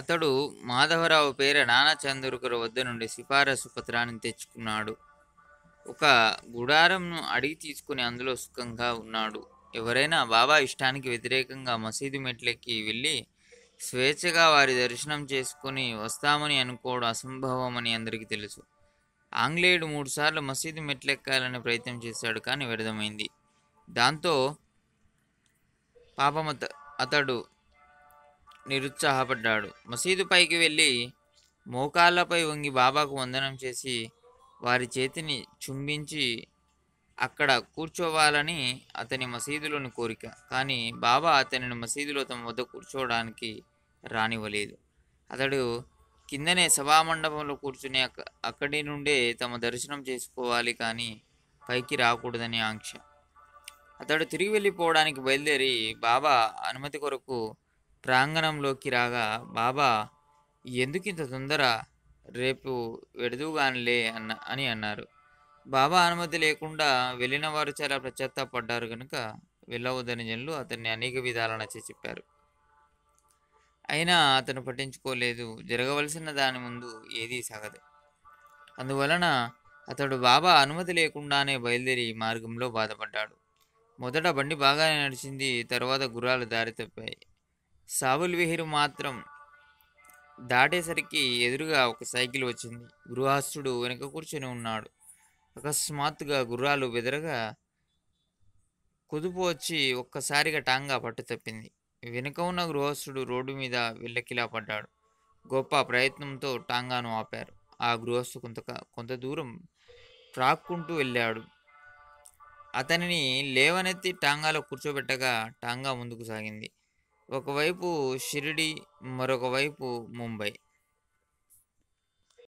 అతడు మాధవరావు పేర నానచంద్రుకర్ వద్ద నుండి సిఫారసు పత్రాన్ని తెచ్చుకున్నాడు ఒక గుడారంను అడిగి తీసుకుని అందులో సుఖంగా ఉన్నాడు ఎవరైనా బాబా ఇష్టానికి వ్యతిరేకంగా మసీదు మెట్లెక్కి వెళ్ళి స్వేచ్ఛగా వారి దర్శనం చేసుకుని వస్తామని అనుకోవడం అసంభవం అని అందరికీ తెలుసు ఆంగ్లేయుడు మూడుసార్లు మసీదు మెట్లెక్కాలని ప్రయత్నం చేశాడు కానీ వ్యర్థమైంది దాంతో పాపమత అతడు నిరుత్సాహపడ్డాడు మసీదు పైకి వెళ్ళి మోకాళ్ళపై వంగి బాబాకు వందనం చేసి వారి చేతిని చుంబించి అక్కడ కూర్చోవాలని అతని మసీదులోని కోరిక కానీ బాబా అతనిని మసీదులో తమ వద్ద కూర్చోవడానికి రానివ్వలేదు అతడు కిందనే సభామండపంలో కూర్చుని అక్క అక్కడి నుండే తమ దర్శనం చేసుకోవాలి కానీ పైకి రాకూడదని ఆంక్ష అతడు తిరిగి వెళ్ళిపోవడానికి బయలుదేరి బాబా అనుమతి కొరకు ప్రాంగణంలోకి రాగా బాబా ఎందుకు ఇంత తొందర రేపు వెడదుగానిలే అన్న అని అన్నారు బాబా అనుమతి లేకుండా వెళ్ళిన వారు చాలా పడ్డారు కనుక వెళ్ళవద్దని జనులు అతన్ని అనేక విధాల నచ్చి చెప్పారు అయినా అతను పట్టించుకోలేదు జరగవలసిన దాని ముందు ఏదీ సగదు అందువలన అతడు బాబా అనుమతి లేకుండానే బయలుదేరి మార్గంలో బాధపడ్డాడు మొదట బండి బాగానే నడిచింది తర్వాత గుర్రాలు దారి తప్పాయి సావుల్ విహిరు మాత్రం దాటేసరికి ఎదురుగా ఒక సైకిల్ వచ్చింది గృహస్థుడు వెనుక కూర్చొని ఉన్నాడు అకస్మాత్తుగా గుర్రాలు బెదరగా కుదుపు వచ్చి ఒక్కసారిగా టాంగా పట్టు తప్పింది వెనుక ఉన్న గృహస్థుడు రోడ్డు మీద వెళ్ళకిలా పడ్డాడు గొప్ప ప్రయత్నంతో టాంగాను ఆపారు ఆ గృహస్థు కొంత కొంత దూరం ట్రాక్కుంటూ వెళ్ళాడు అతనిని లేవనెత్తి టాంగాలో కూర్చోబెట్టగా టాంగా ముందుకు సాగింది ఒకవైపు షిరిడి మరొక వైపు ముంబై